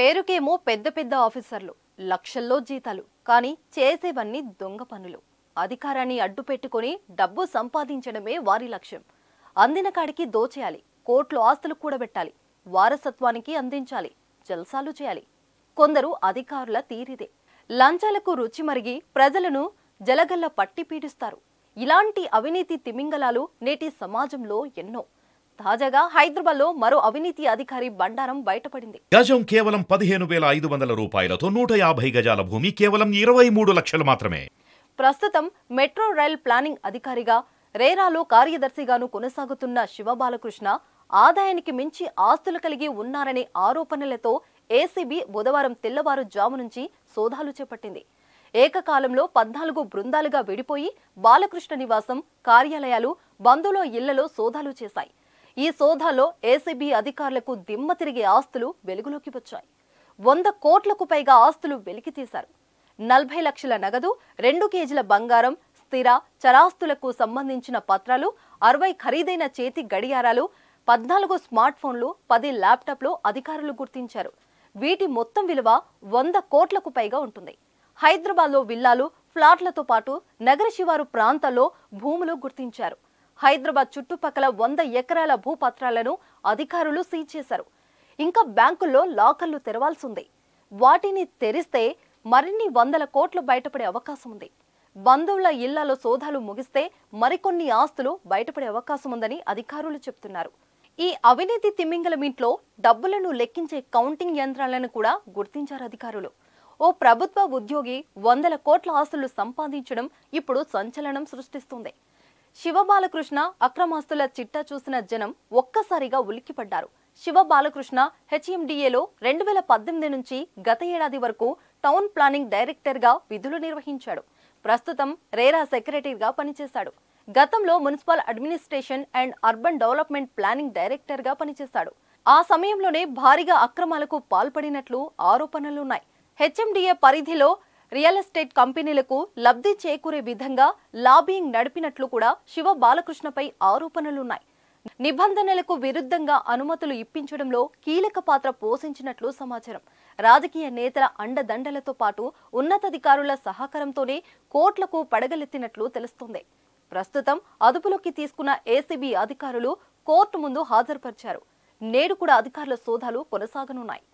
పేరుకేమో పెద్ద పెద్ద ఆఫీసర్లు లక్షల్లో జీతాలు కానీ చేసేవన్నీ దొంగ పనులు అధికారాన్ని అడ్డు పెట్టుకుని డబ్బు సంపాదించడమే వారి లక్ష్యం అందిన కాడికి దోచేయాలి కోట్లు ఆస్తులు కూడబెట్టాలి వారసత్వానికి అందించాలి జల్సాలు చేయాలి కొందరు అధికారుల తీరిదే లంచాలకు రుచి మరిగి ప్రజలను జలగల్ల పట్టి పీడిస్తారు ఇలాంటి అవినీతి తిమింగలాలు నేటి సమాజంలో ఎన్నో తాజాగా హైదరాబాద్ లో మరో అవినీతి అధికారి బండారం బయటపడింది గజం కేవలం పదిహేను వేల ఐదు వందల రూపాయలతో నూట యాభై గజాల భూమి కేవలం ఇరవై మూడు లక్షలు మాత్రమే ప్రస్తుతం మెట్రో రైల్ ప్లానింగ్ అధికారిగా రేరాలో కార్యదర్శిగాను కొనసాగుతున్న శివబాలకృష్ణ ఆదాయానికి మించి ఆస్తులు కలిగి ఉన్నారనే ఆరోపణలతో ఏసీబీ బుధవారం తెల్లవారుజాము నుంచి సోదాలు చేపట్టింది ఏకకాలంలో పద్నాలుగు బృందాలుగా విడిపోయి బాలకృష్ణ నివాసం కార్యాలయాలు బంధువుల ఇళ్లలో సోదాలు చేశాయి ఈ సోదాలో ఏసీబీ అధికారులకు దిమ్మ తిరిగే ఆస్తులు వెలుగులోకి వచ్చాయి వంద కోట్లకు పైగా ఆస్తులు వెలికితీశారు నలభై లక్షల నగదు రెండు కేజీల బంగారం స్థిర చరాస్తులకు సంబంధించిన పత్రాలు అరవై ఖరీదైన చేతి గడియారాలు పద్నాలుగు స్మార్ట్ ఫోన్లు పది ల్యాప్టాప్లు అధికారులు గుర్తించారు వీటి మొత్తం విలువ వంద కోట్లకు పైగా ఉంటుంది హైదరాబాద్లో విల్లాలు ఫ్లాట్లతో పాటు నగర శివారు ప్రాంతాల్లో భూములు గుర్తించారు హైదరాబాద్ చుట్టుపక్కల వంద ఎకరాల భూపత్రాలను అధికారులు సీజ్ చేశారు ఇంకా బ్యాంకుల్లో లాకర్లు ఉంది వాటిని తెరిస్తే మరిన్ని వందల కోట్లు బయటపడే అవకాశం ఉంది బంధువుల ఇళ్లలో సోదాలు ముగిస్తే మరికొన్ని ఆస్తులు బయటపడే అవకాశం ఉందని అధికారులు చెప్తున్నారు ఈ అవినీతి ఇంట్లో డబ్బులను లెక్కించే కౌంటింగ్ యంత్రాలను కూడా గుర్తించారు అధికారులు ఓ ప్రభుత్వ ఉద్యోగి వందల కోట్ల ఆస్తులు సంపాదించడం ఇప్పుడు సంచలనం సృష్టిస్తుంది శివబాలకృష్ణ అక్రమాస్తుల చిట్టా చూసిన జనం ఒక్కసారిగా ఉలిక్కిపడ్డారు శివబాలకృష్ణ హెచ్ఎండిఏలో రెండు వేల పద్దెనిమిది నుంచి గత ఏడాది వరకు టౌన్ ప్లానింగ్ డైరెక్టర్గా విధులు నిర్వహించాడు ప్రస్తుతం రేరా సెక్రటరీగా పనిచేశాడు గతంలో municipal administration and urban development planning డైరెక్టర్గా పనిచేశాడు ఆ సమయంలోనే భారీగా అక్రమాలకు పాల్పడినట్లు ఆరోపణలున్నాయి హెచ్ఎండిఏ పరిధిలో రియల్ ఎస్టేట్ కంపెనీలకు లబ్ధి చేకూరే విధంగా లాబింగ్ నడిపినట్లు కూడా శివ బాలకృష్ణపై ఆరోపణలున్నాయి నిబంధనలకు విరుద్ధంగా అనుమతులు ఇప్పించడంలో కీలక పాత్ర పోషించినట్లు సమాచారం రాజకీయ నేతల అండదండలతో పాటు ఉన్నతాధికారుల సహకారంతోనే కోట్లకు పడగలెత్తినట్లు తెలుస్తోంది ప్రస్తుతం అదుపులోకి తీసుకున్న ఏసీబీ అధికారులు కోర్టు ముందు హాజరుపరిచారు నేడు కూడా అధికారుల సోదాలు కొనసాగనున్నాయి